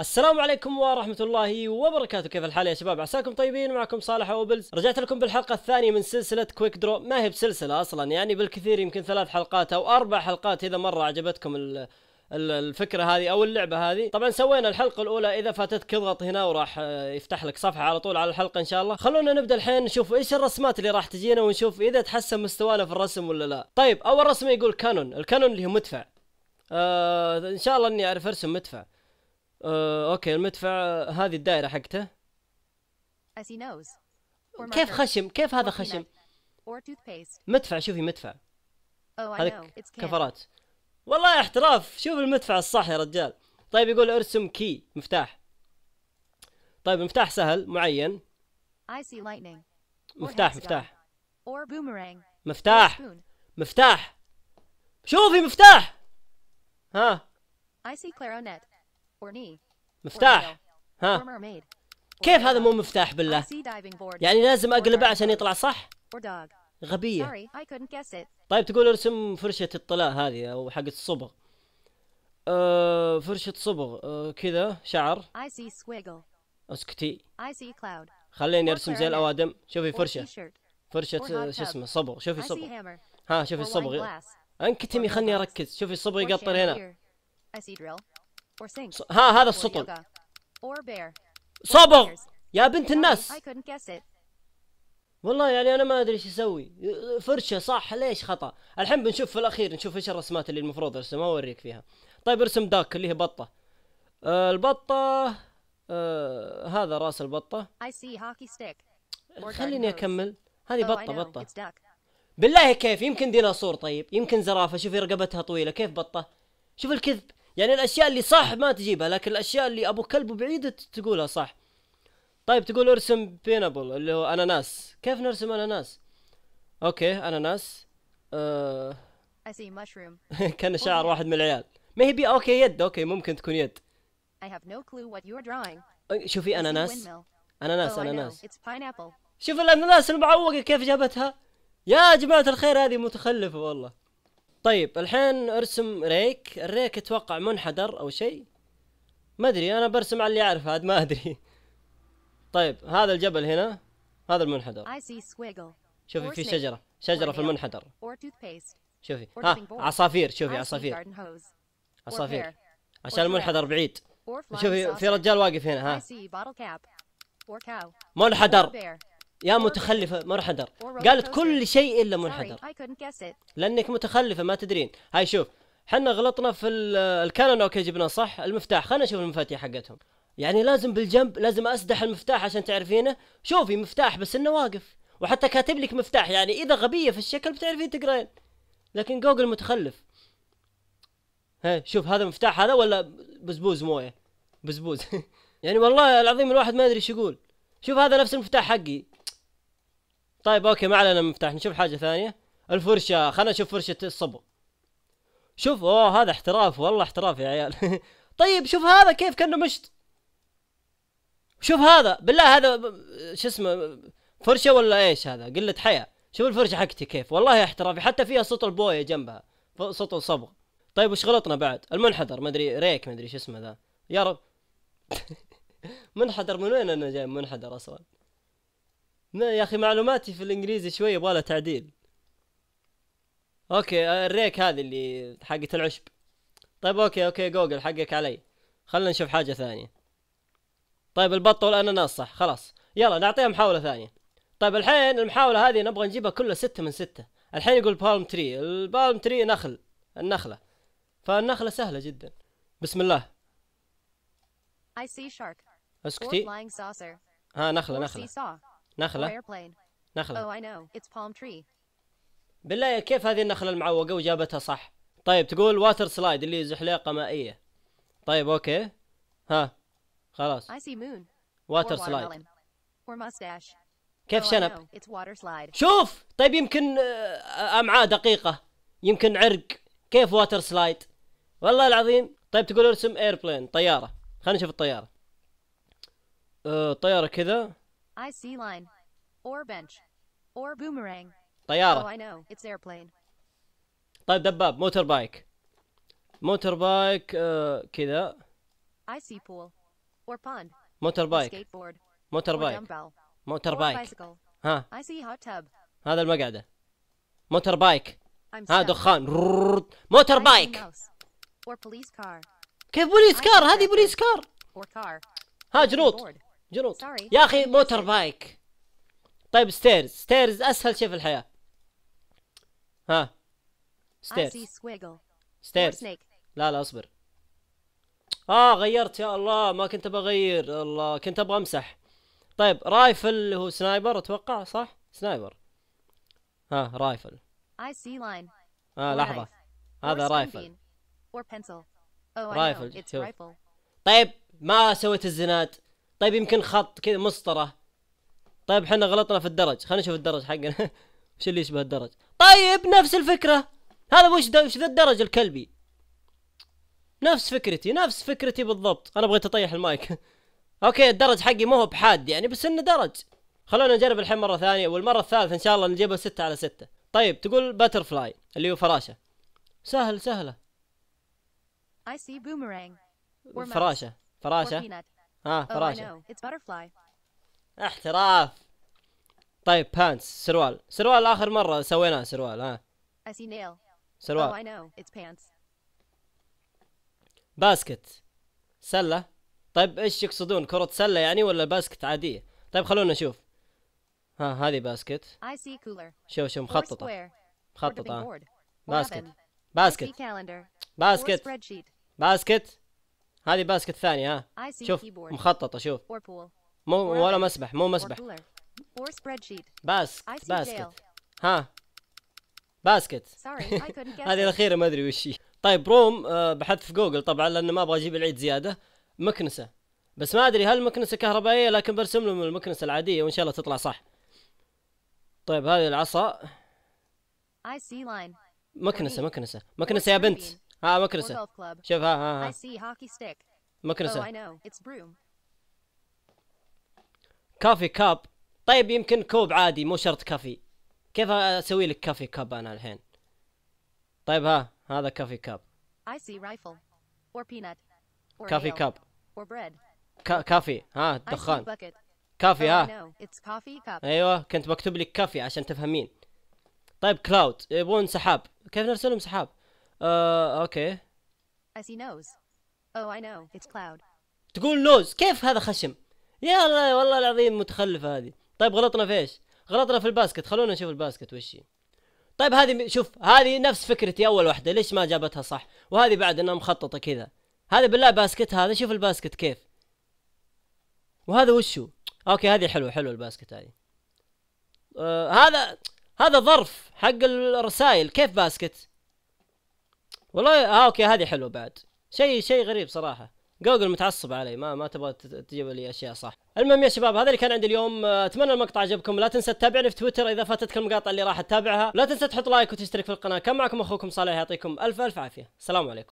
السلام عليكم ورحمة الله وبركاته كيف الحال يا شباب عساكم طيبين معكم صالح أوبلز رجعت لكم بالحلقة الثانية من سلسلة كويك درو ما هي بسلسلة أصلا يعني بالكثير يمكن ثلاث حلقات أو أربع حلقات إذا مرة عجبتكم ال الفكره هذه او اللعبه هذه طبعا سوينا الحلقه الاولى اذا فاتتك اضغط هنا وراح يفتح لك صفحه على طول على الحلقه ان شاء الله خلونا نبدا الحين نشوف ايش الرسمات اللي راح تجينا ونشوف اذا تحسن مستوانا في الرسم ولا لا طيب اول رسمه يقول كانون الكانون اللي هو مدفع آه ان شاء الله اني اعرف ارسم مدفع آه، اوكي المدفع هذه الدائره حقته كيف خشم كيف هذا خشم مدفع شوفي مدفع oh, هذا كفرات والله احتراف شوف المدفع الصح يا رجال طيب يقول ارسم كي مفتاح طيب مفتاح سهل معين مفتاح مفتاح مفتاح مفتاح شوفي مفتاح ها مفتاح ها كيف هذا مو مفتاح بالله يعني لازم اقلبه عشان يطلع صح غبية طيب تقول ارسم فرشة الطلاء هذه او حق الصبغ أه فرشة صبغ أه كذا شعر اسكتي خليني ارسم زي الاوادم شوفي فرشة فرشة شو اسمه صبغ شوفي صبغ ها شوفي الصبغ انكتمي خلني اركز شوفي الصبغ يقطر هنا ها هذا السطل صبغ يا بنت الناس والله يعني انا ما ادري ايش اسوي فرشه صح ليش خطا الحين بنشوف في الاخير نشوف ايش الرسمات اللي المفروض ارسمها اوريك فيها طيب ارسم داك اللي هي بطه آه البطه آه هذا راس البطه خليني اكمل هذه oh, بطه بطه بالله كيف يمكن ديناصور طيب يمكن زرافه شوفي رقبتها طويله كيف بطه شوف الكذب يعني الاشياء اللي صح ما تجيبها لكن الاشياء اللي ابو كلب بعيدة تقولها صح طيب تقول ارسم بينابل اللي هو اناناس كيف نرسم اناناس اوكي اناناس آه... كان oh, شعر واحد من العيال ما هي بي اوكي يد اوكي ممكن تكون يد شوفي اناناس اناناس oh, اناناس شوف الاناناس المعوقه كيف جابتها يا جماعه الخير هذه متخلفه والله طيب الحين ارسم ريك الريك اتوقع منحدر او شيء ما ادري انا برسم على اللي اعرف عاد ما ادري طيب هذا الجبل هنا هذا المنحدر شوفي في شجره شجره في المنحدر شوفي ها عصافير شوفي عصافير عصافير عشان المنحدر بعيد شوفي في رجال واقف هنا ها منحدر يا متخلفة منحدر قالت كل شيء إلا منحدر لأنك متخلفة ما تدرين هاي شوف حنا غلطنا في الكانون اوكي جبنا صح المفتاح خلينا نشوف المفاتيح حقتهم يعني لازم بالجنب لازم اسدح المفتاح عشان تعرفينه شوفي مفتاح بس انه واقف وحتى كاتب لك مفتاح يعني اذا غبيه في الشكل بتعرفين تقرين لكن جوجل متخلف ها شوف هذا مفتاح هذا ولا بزبوز مويه بزبوز يعني والله العظيم الواحد ما يدري ايش يقول شوف هذا نفس المفتاح حقي طيب اوكي ما علينا المفتاح نشوف حاجه ثانيه الفرشه خلينا نشوف فرشه الصبغ شوف اوه هذا احتراف والله احتراف يا عيال طيب شوف هذا كيف كانه مشط شوف هذا بالله هذا شو اسمه فرشه ولا ايش هذا قله حياه شوف الفرشه حقتي كيف والله احترافي حتى فيها سطل بويه جنبها سطل صبغ طيب وش غلطنا بعد المنحدر ما ادري ريك ما ادري شو اسمه ذا يا رب منحدر من وين انا جاي منحدر اصلا يا اخي معلوماتي في الانجليزي شوي يبغى لها تعديل اوكي آه، الريك هذه اللي حقت العشب طيب اوكي اوكي جوجل حقك علي خلنا نشوف حاجه ثانيه طيب البط والاناناس صح خلاص يلا نعطيها محاوله ثانيه طيب الحين المحاوله هذه نبغى نجيبها كلها ستة من ستة الحين يقول بالم تري البالم تري نخل النخله فالنخله سهله جدا بسم الله I see shark. اسكتي ها نخله نخله نخلة oh, نخلة oh, بالله كيف هذه النخلة المعوقة وجابتها صح طيب تقول واتر سلايد اللي زحليقة مائية طيب اوكي ها خلاص واتر سلايد كيف oh, شنب شوف طيب يمكن آه، امعاء دقيقة يمكن عرق كيف واتر سلايد والله العظيم طيب تقول ارسم ايربلين طيارة خلينا نشوف الطيارة أه طيارة كذا I see line. Or bench. Or boomerang. طيارة. Oh, I know. It's airplane. طيب دباب موتور بايك. موتور بايك آه كذا. I see pool. Or pond. موتور بايك. Skateboard. موتور بايك. موتور بايك. ها. I see hot tub. هذا المقعدة. موتور بايك. ها دخان. موتور بايك. Or police car. كيف بوليس كار؟ هذه بوليس كار. Or car. ها جنوط. جنوط يا اخي موتر بايك طيب ستيرز ستيرز اسهل شيء في الحياه ها ستيرز ستيرز لا لا اصبر اه غيرت يا الله ما كنت بغير الله كنت ابغى امسح طيب رايفل اللي هو سنايبر اتوقع صح سنايبر ها رايفل اي سي لاين اه لحظه هذا رايفل oh, رايفل طيب ما سويت الزناد طيب يمكن خط كذا مسطره طيب احنا غلطنا في الدرج خلينا نشوف الدرج حقنا وش اللي يشبه الدرج طيب نفس الفكره هذا وش وش ذا الدرج الكلبي نفس فكرتي نفس فكرتي بالضبط انا بغيت اطيح المايك اوكي الدرج حقي مو هو بحاد يعني بس انه درج خلونا نجرب الحين مره ثانيه والمره الثالثه ان شاء الله نجيبها ستة على ستة طيب تقول باتر فلاي اللي هو فراشه سهل سهله I see boomerang. فراشه فراشه ها oh, فراشه احتراف طيب بانس سروال سروال اخر مره سويناه سروال ها سروال oh, باسكت سله طيب ايش يقصدون كرة سلة يعني ولا باسكت عادية؟ طيب خلونا نشوف. ها هذه باسكت. شوف شوف مخططة. مخططة. باسكت. باسكت. باسكت. باسكت. هذه باسكت ثانية ها شوف مخططة شوف مو ولا مسبح مو مسبح باسك باسكت ها باسكت هذه الأخيرة ما أدري وش هي طيب روم آه، بحثت في جوجل طبعا لأنه ما أبغى أجيب العيد زيادة مكنسة بس ما أدري هل مكنسة كهربائية لكن برسم لهم المكنسة العادية وإن شاء الله تطلع صح طيب هذه العصا مكنسة مكنسة مكنسة يا بنت ها مكنسة شوف ها ها, ها. مكنسة oh, كافي كاب طيب يمكن كوب عادي مو شرط كافي كيف اسوي لك كافي كاب انا الحين طيب ها هذا كافي كاب كافي كاب كافي ها دخان كافي oh, ها ايوه كنت بكتب لك كافي عشان تفهمين طيب كلاود يبون سحاب كيف نرسلهم سحاب آه، اوكي Oh, I know. It's cloud. تقول نوز كيف هذا خشم يا الله والله العظيم متخلفه هذه طيب غلطنا في ايش غلطنا في الباسكت خلونا نشوف الباسكت وش هي طيب هذه شوف هذه نفس فكرتي اول واحده ليش ما جابتها صح وهذه بعد انها مخططه كذا هذا بالله باسكت هذا شوف الباسكت كيف وهذا وشو اوكي هذه حلوه حلوه الباسكت هذه آه هذا هذا ظرف حق الرسائل كيف باسكت والله اه اوكي هذه حلوه بعد شيء شيء غريب صراحه جوجل متعصب علي ما ما تبغى تجيب لي اشياء صح المهم يا شباب هذا اللي كان عندي اليوم اتمنى المقطع عجبكم لا تنسى تتابعني في تويتر اذا فاتتك المقاطع اللي راح تتابعها لا تنسى تحط لايك وتشترك في القناه كان معكم اخوكم صالح يعطيكم الف الف عافيه السلام عليكم